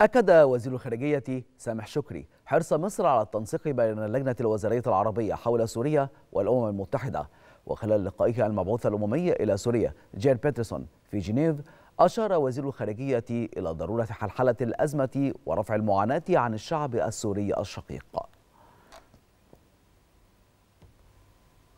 أكد وزير الخارجية سامح شكري حرص مصر على التنسيق بين اللجنة الوزارية العربية حول سوريا والأمم المتحدة وخلال لقائه المبعوث الأممي إلى سوريا جير بيترسون في جنيف أشار وزير الخارجية إلى ضرورة حلحلة الأزمة ورفع المعاناة عن الشعب السوري الشقيق